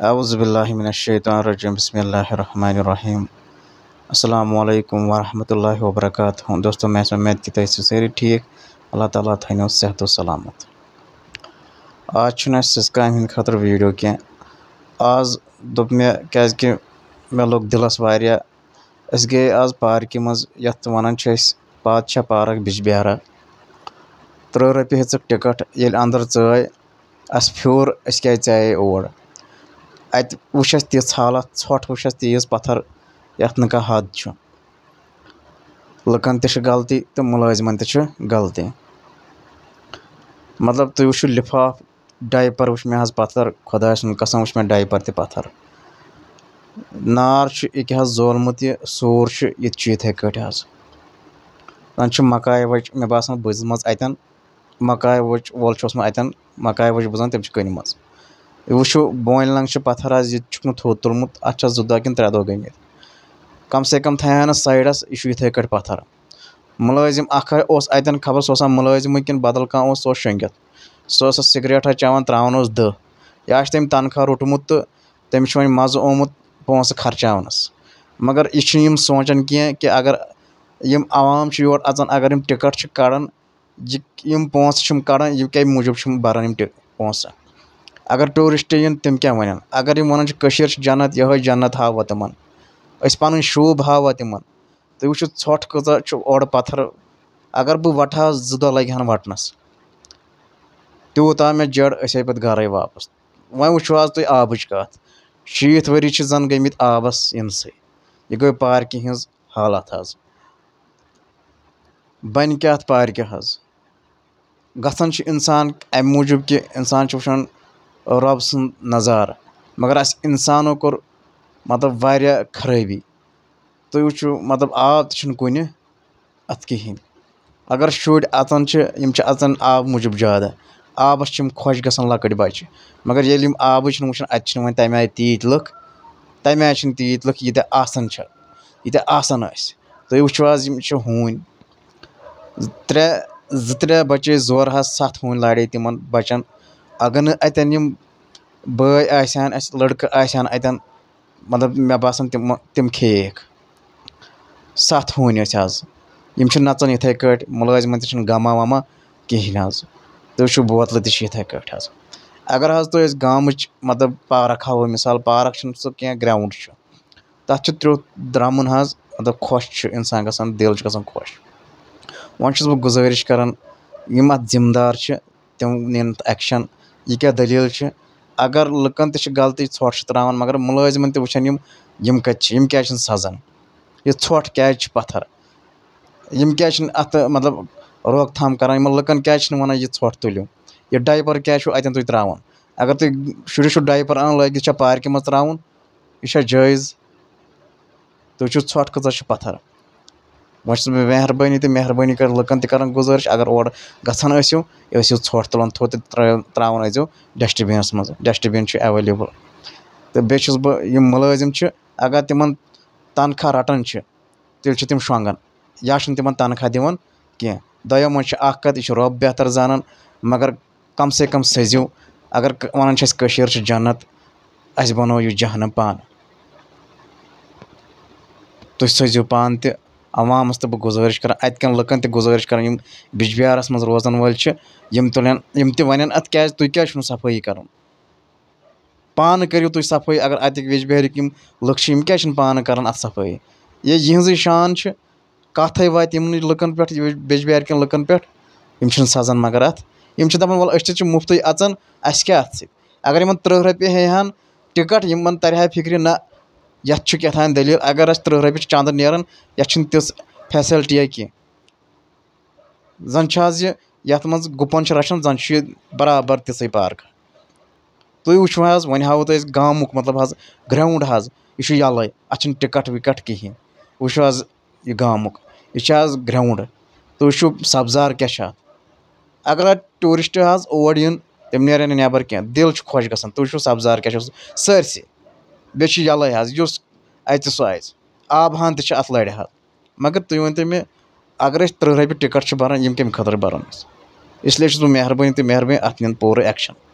अवज़बिल्लिमिनशैतरजीम अल्लाम वरम् वरक दोस्तों मैं उम्मीद की तय से ठीक अल्लाह ताला थो सेहत सलामत आज सज काम खतर वीडियो कह आज दोप मे क्या कि मे लोग दिलस वह अस गए आज पार्कि मज य वन पादशाह पार्क बिजबिहारा त्रे रपि हिचक टिकट ये अंदर चाय अस फ्यूर अस क्या चाय ओर अत वह हालत झोट वह तीस पत्थर यथ न हद लकन तलती तो मुलाजमन तलती मतलब तु वो लिफाफ डायपर वो मे पत्थर खुद कसम वो डायपर तथर नार जोलमुत यह सूर ये इतने कटि मकाय वच मे बसान बुजम अतन मकाय वच वोल अतन मकाय वच बुजान तम कम वो बोन लंग पत्थर आज ये थो तुलमुत अच्छा जो दह कि त्रे दह गंग कम से कम थे सइडस यह इत कट पत्थर मुलाजिम अतन खबर सह मुलाजिम कि बदल कह सह शंग सह सिगरेटा चवान त्रावान दह यह तम तनखा रोटमुत तो वे मज आम पोस खर्चा मगर यह सोचान कह कि अगर यम आवाम योर अचान अगर टिकट कड़ान पोस कड़ान ये कई मूजूब भरान पोसा अगर टूरिस्ट इन तुम क्या वन अगर यम वन जन्त यह जन्त हाव तमन पान शोभ हाव तमन तुम वो झोट कड़ पत्थर अगर बह वह जो लगहन वटनस तूत तो आ मे जड़ अस आई पे गई वापस वह वो आज तुम आबच कत शीत वरी जन गम आबस इन से यह गई पार्क हज हालत हज बन क्या पार्क हज ग इंसान अम मूजूब कि इंसान वो رۄبہٕ سُنٛد نظارٕ مگر اَسہِ اِنسانو کوٚر مطلب واریاہ خرٲبی تُہۍ وٕچھِو مطلب آب تہِ چھُنہٕ کُنہِ اَتھ کِہیٖنۍ اگر شُرۍ اَژان چھِ یِم چھِ اَژان آبہٕ موٗجوٗب زیادٕ آبَس چھِ یِم خۄش گژھان لۄکٕٹۍ بَچہِ مگر ییٚلہِ یِم آبٕے چھِنہٕ وٕچھان اَتہِ چھِنہٕ وۄنۍ تَمہِ آیہِ تیٖتۍ لُکھ تَمہِ آیہِ چھِنہٕ تیٖتۍ لُکھ ییٖتیٛاہ آسان چھِ ییٖتیٛاہ آسان ٲسۍ تُہۍ وٕچھِو حظ یِم چھِ ہوٗنۍ ترٛےٚ زٕ ترٛےٚ بَچے زورہَس سَتھ ہوٗنۍ لاڑے تِمَن بَچَن اگر نہٕ اَتٮ۪ن یِم بٲے آسہِ ہَن اَسہِ لٔڑکہٕ آسہِ ہَن اَتٮ۪ن مطلب مےٚ باسان تِم تِم کھیٚیِکھ سَتھ ہوٗنۍ ٲسۍ حظ یِم چھِ نَژان یِتھَے کٲٹھۍ مُلٲزمَن تہِ چھِنہٕ گَما وَما کِہیٖنۍ حظ تُہۍ وٕچھِو بوتلہٕ تہِ چھِ یِتھَے کٲٹھۍ حظ اگر حظ تُہۍ أسۍ گامٕچ مطلب پارک ہاوو مِثال پارک چھِنہٕ سُہ کینٛہہ گرٛاوُنٛڈ چھُ تَتھ چھُ تیُتھ درٛمُن حظ مطلب خۄش چھُ اِنسان گژھان دِل چھُ گژھان خۄش وۄنۍ چھُس بہٕ گُزٲرِش کَران یِم اَتھ ذِمہٕ دار چھِ تِم نِن اٮ۪کشَن یہِ کیاہ دٔلیٖل چھِ اَگر لُکن تہِ چھِ غلطٕے ژھۄٹھ چھِ تراوان مَگر مُلٲزمن تہِ وٕچھان یِم یِم کَتہِ چھِ یِم کیازِ چھِنہٕ سَزان یہِ ژھۄٹھ کیازِ چھُ پَتھر یِم کیازِ چھِنہٕ اَتھ مطلب روک تھام کران یِمن لُکن کیازِ چھِنہٕ وَنان یہِ ژھۄٹھ تُلِو یہِ ڈایپر کیازِ چھُو اَتٮ۪ن تُہۍ تراوان اَگر تُہۍ شُرِس چھُو ڈایپر اَنان لٲگِتھ یہِ چھا پارکہِ منٛز تراوُن یہِ چھا جٲیِز تُہۍ وٕچھِو ژھۄٹھ کۭژاہ چھِ پَتھر وۄنۍ چھُس بہٕ مہربٲنی تہٕ مہربٲنی کٔر لُکَن تہِ کَران گُزٲرِش اگر اورٕ گژھان ٲسِو ٲسِو ژھۄٹھ تُلان تھوٚد تہٕ ترٛاوان ٲسۍزیو ڈٮ۪سٹٕبیٖنَس منٛز ڈٮ۪سٹٕبیٖن چھُ اٮ۪ویلیبٕل تہٕ بیٚیہِ چھُس بہٕ یِم مُلٲزِم چھِ اگر تِمَن تنخواہ رَٹان چھِ تیٚلہِ چھِ تِم شۄنٛگان یا چھِنہٕ تِمَن تنخواہ دِوان کینٛہہ دۄیو منٛز چھِ اَکھ کَتھ یہِ چھِ رۄب بہتر زانان مگر کَم سے کَم سٔزِو اگر وَنان چھِ أسۍ کٔشیٖر چھِ جنت اَسہِ بَنوو یہِ جہنم پانہٕ تُہۍ سٔزِو پانہٕ تہِ عوامَس تہٕ بہٕ گُزٲرِش کَران اَتہِ کٮ۪ن لُکَن تہِ گُزٲرِش کَران یِم بِجبِہارَس منٛز روزَن وٲلۍ چھِ یِم تُلن یِم تہِ وَنن اَتھ کیازِ تُہۍ کیازِ چھُو نہٕ صفٲیی کَران پانہٕ کٔرِو تُہۍ صفٲیی اگر اَتِکۍ ویٚجبِہارٕکۍ یِم لُکھ چھِ یِم کیازِ چھِنہٕ پانہٕ کَران اَتھ صفٲیی یہِ یِہٕنٛزٕے شان چھِ کَتھَے واتہِ یِمنٕے لُکَن پٮ۪ٹھ بِجبِہارکٮ۪ن لُکَن پٮ۪ٹھ یِم چھِنہٕ سَزان مگر اَتھ یِم چھِ دَپان وَل أسۍ تہِ چھِ مُفتٕے اَژان اَسہِ کیاہ اَتھ سۭتۍ اگر یِمَن تٕرٛہ رۄپیہِ ہیٚیہِ ہَن ٹِکَٹ یِمَن تَرِ ہا فِکرِ نہ यु कह दलील अगर अस तह रुपये चंद न तिस् फैसलटी कह गुपन रचान जन बराबर तिस् पार्क तुम तो वो हाँ तो गामुक मतलब हज ग्राउंड हज यह यल अ टिकट विकट कहें वो यह गामुक यह ग्राउंड तुम तो वो सब्जार क्या अगर टूरिस्ट हज ओर यून तम नबर कह दिल खुश ग सबजार क्या सरसे بیٚیہِ چھِ یَلَے حظ یُس اَتہِ سُہ اَژِ آب ہان تہِ چھِ اَتھ لَرِ حظ مگر تُہۍ ؤنتو مےٚ اگر أسۍ تٕرٛہ رۄپیہِ ٹِکَٹ چھِ بَران یِم کَمہِ خٲطرٕ بَران أسۍ اس لیے چھُس بہٕ مہربٲنی تہٕ مہربٲنی اَتھ نِن پوٗرٕ ایٚکشَن